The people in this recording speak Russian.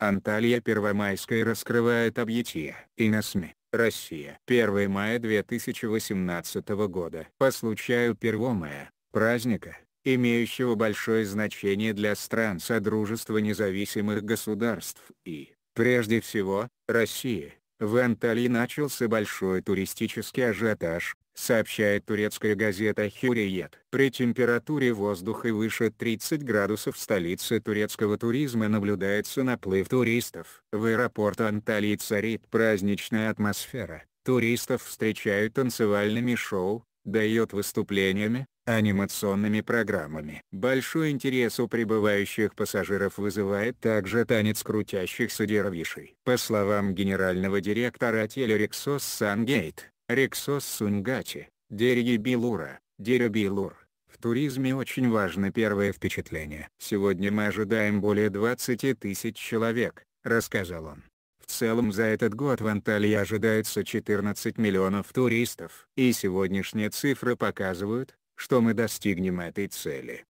Анталья Первомайская раскрывает объятия. Иносми, Россия. 1 мая 2018 года. По случаю 1 мая, праздника, имеющего большое значение для стран Содружества независимых государств и, прежде всего, России, в Анталии начался большой туристический ажиотаж, сообщает турецкая газета «Хюриет». При температуре воздуха выше 30 градусов в столице турецкого туризма наблюдается наплыв туристов. В аэропорт Анталии царит праздничная атмосфера. Туристов встречают танцевальными шоу, дает выступлениями, анимационными программами. Большой интерес у прибывающих пассажиров вызывает также танец крутящихся дервишей. По словам генерального директора телерексос Сангейт, Рексос сунгачи, Дерьебилура, Дерьебилур. В туризме очень важно первое впечатление. «Сегодня мы ожидаем более 20 тысяч человек», — рассказал он. В целом за этот год в Анталии ожидается 14 миллионов туристов. И сегодняшние цифры показывают, что мы достигнем этой цели.